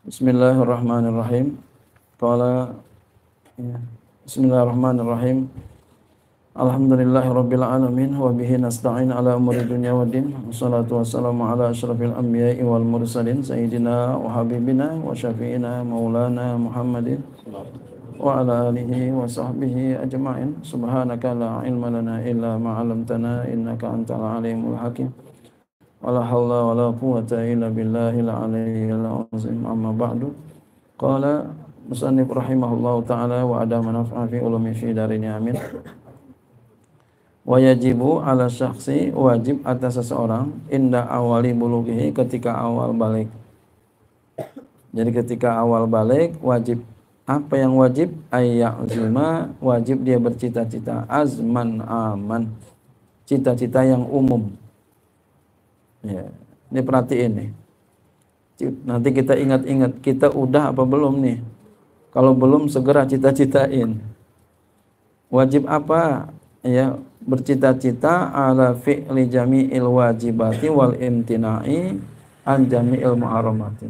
بسم الله الرحمن الرحيم قال بسم الله الرحمن الرحيم الحمد لله رب العالمين وبه نستعين على أمور الدنيا والدين والصلاة والسلام على أشرف الأنبياء والمرسلين سيدنا وحبيبنا وشفينا مولانا محمد وعلى آله وصحبه أجمعين سبحانك لا علم لنا إلا ما علمتنا إنك أنت العليم الحكيم ولا حول ولا قوة إلا بالله العلي العظيم أما بعد قال مصنف رحمه الله تعالى وأدام نفع في علوم في دارين آمين Wajibu ala syakhsi wajib atas seseorang indah awali bulugihi ketika awal balik. Jadi ketika awal balik wajib apa yang wajib ayak zima wajib dia bercita-cita azman aman cita-cita yang umum Ya, ini perhatiin nih. Nanti kita ingat-ingat kita udah apa belum nih? Kalau belum segera cita-citain. Wajib apa? Ya, bercita-cita ala fi'li jami'il wajibati wal imtina'i an jami'il muharramati.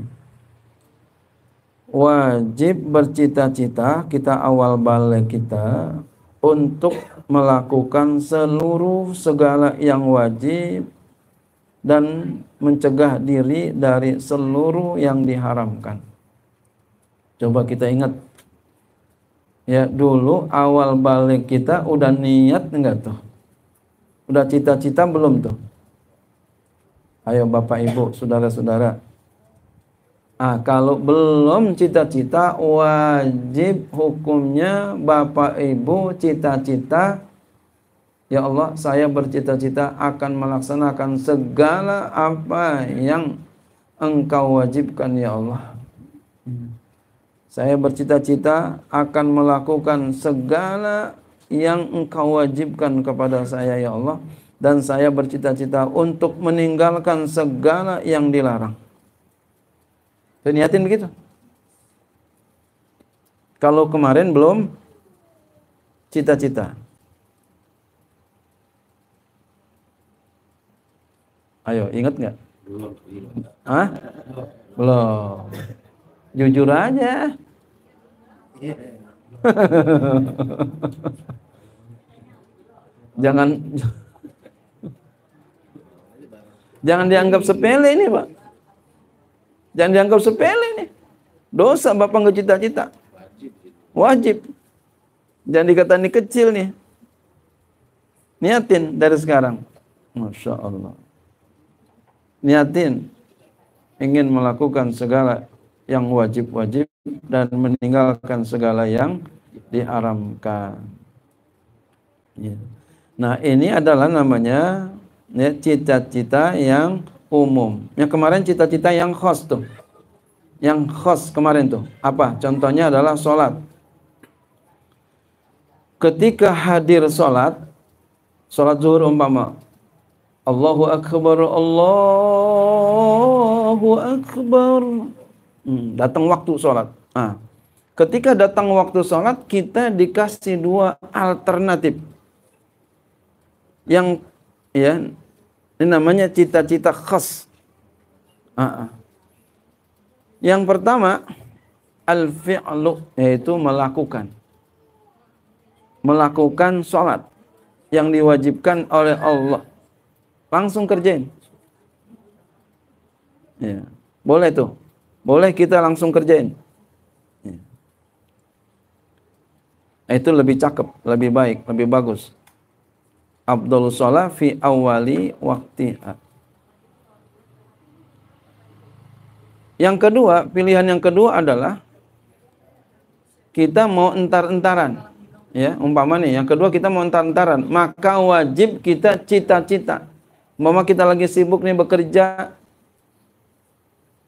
Wajib bercita-cita kita awal balik kita untuk melakukan seluruh segala yang wajib dan mencegah diri dari seluruh yang diharamkan. Coba kita ingat ya dulu awal balik kita udah niat enggak tuh? Udah cita-cita belum tuh? Ayo Bapak Ibu, saudara-saudara. Ah, kalau belum cita-cita wajib hukumnya Bapak Ibu cita-cita Ya Allah, saya bercita-cita akan melaksanakan segala apa yang Engkau wajibkan ya Allah. Saya bercita-cita akan melakukan segala yang Engkau wajibkan kepada saya ya Allah dan saya bercita-cita untuk meninggalkan segala yang dilarang. niatin begitu. Kalau kemarin belum cita-cita, Ayo, ingat nggak? Belum. Hah? Belum. Jujur aja. jangan jangan dianggap sepele ini, Pak. Jangan dianggap sepele ini. Dosa Bapak nggak cita-cita. Wajib. Jangan dikata ini kecil nih. Niatin dari sekarang. Masya Allah niatin ingin melakukan segala yang wajib-wajib dan meninggalkan segala yang diharamkan. Ya. Nah ini adalah namanya ya, cita-cita yang umum. Yang kemarin cita-cita yang khos tuh. Yang khos kemarin tuh. Apa? Contohnya adalah sholat. Ketika hadir sholat, sholat zuhur umpama, Allahu akbar, Allahu akbar. Hmm, datang waktu sholat. Nah, Ketika datang waktu sholat, kita dikasih dua alternatif. Yang ya ini namanya cita-cita khas. Nah, Yang pertama, al-fi'lu yaitu melakukan. Melakukan sholat yang diwajibkan oleh Allah Langsung kerjain. Ya. Boleh tuh. Boleh kita langsung kerjain. Ya. Nah, itu lebih cakep, lebih baik, lebih bagus. Abdul Salah fi awali waktu. Yang kedua, pilihan yang kedua adalah kita mau entar-entaran. Ya, umpama nih, yang kedua kita mau entar-entaran, maka wajib kita cita-cita. Mama kita lagi sibuk nih bekerja.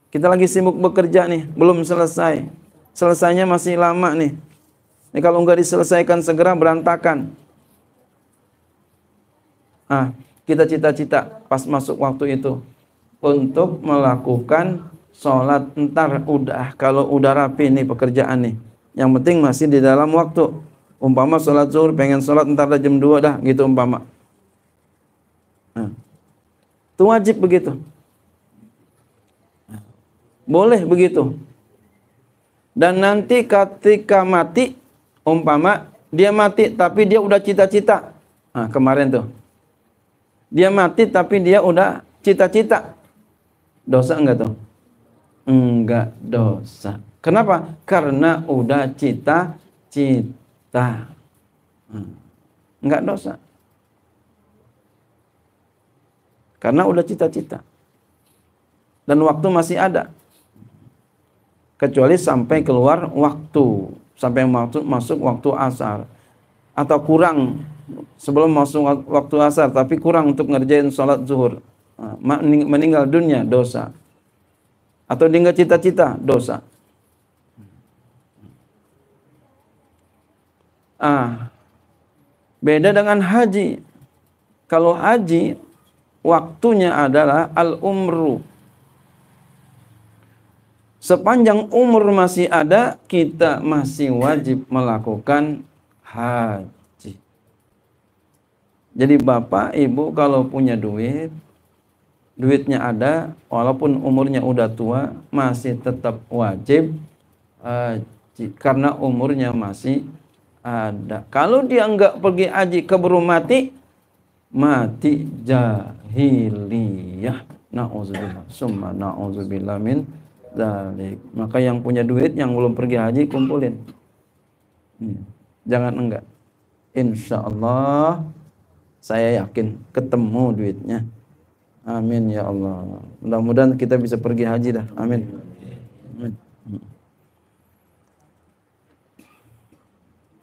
Kita lagi sibuk bekerja nih, belum selesai. Selesainya masih lama nih. Ini kalau nggak diselesaikan segera berantakan. Ah, kita cita-cita pas masuk waktu itu untuk melakukan sholat ntar udah kalau udah rapi nih pekerjaan nih yang penting masih di dalam waktu umpama sholat zuhur pengen sholat ntar jam 2 dah gitu umpama nah. Itu wajib begitu. Boleh begitu. Dan nanti ketika mati, umpama dia mati tapi dia udah cita-cita. Nah, kemarin tuh. Dia mati tapi dia udah cita-cita. Dosa enggak tuh? Enggak dosa. Kenapa? Karena udah cita-cita. Hmm. Enggak dosa. Karena udah cita-cita. Dan waktu masih ada. Kecuali sampai keluar waktu. Sampai masuk, masuk waktu asar. Atau kurang sebelum masuk waktu asar. Tapi kurang untuk ngerjain sholat zuhur. Ah, meninggal dunia dosa. Atau tinggal cita-cita dosa. Ah, beda dengan haji. Kalau haji waktunya adalah al-umru. Sepanjang umur masih ada, kita masih wajib melakukan haji. Jadi bapak, ibu kalau punya duit, duitnya ada, walaupun umurnya udah tua, masih tetap wajib haji. Karena umurnya masih ada. Kalau dia nggak pergi haji keburu mati, mati jahat jahiliyah na'udzubillah summa na'udzubillah min dalik maka yang punya duit yang belum pergi haji kumpulin hmm. jangan enggak insya Allah saya yakin ketemu duitnya amin ya Allah mudah-mudahan kita bisa pergi haji dah amin, amin.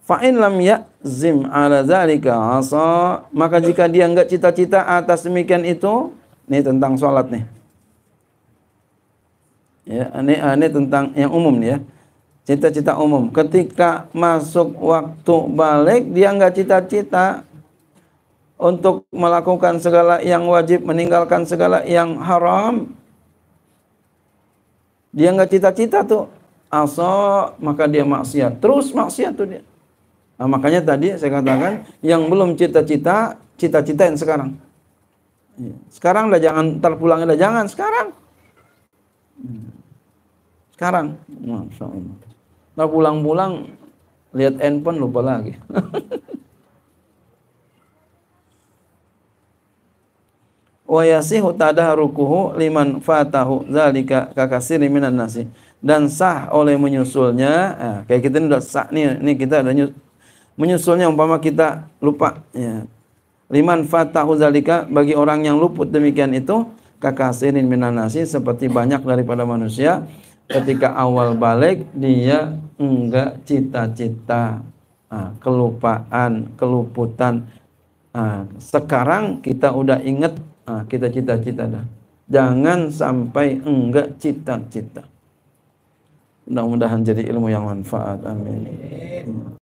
Fa'in lam yakzim ala zalika asa. Maka jika dia enggak cita-cita atas demikian itu. Ini tentang sholat nih. Ya, ini, ah, ini tentang yang umum nih ya. Cita-cita umum. Ketika masuk waktu balik dia enggak cita-cita untuk melakukan segala yang wajib, meninggalkan segala yang haram. Dia enggak cita-cita tuh. Asa maka dia maksiat. Terus maksiat tuh dia. Nah, makanya tadi saya katakan yang belum cita-cita, cita-citain sekarang. Iya. Sekarang udah jangan terpulang udah jangan sekarang. Sekarang, masya Nah, pulang-pulang lihat handphone lupa lagi. wa yasihu liman fatahu zalika kakasiri minan nasi dan sah oleh menyusulnya eh, kayak kita ini udah sah nih ini kita ada menyusulnya umpama kita lupa ya. Liman fatahu zalika bagi orang yang luput demikian itu kakasirin minanasi nasi seperti banyak daripada manusia ketika awal balik dia enggak cita-cita nah, kelupaan keluputan nah, sekarang kita udah inget nah, kita cita-cita dah jangan sampai enggak cita-cita mudah-mudahan jadi ilmu yang manfaat amin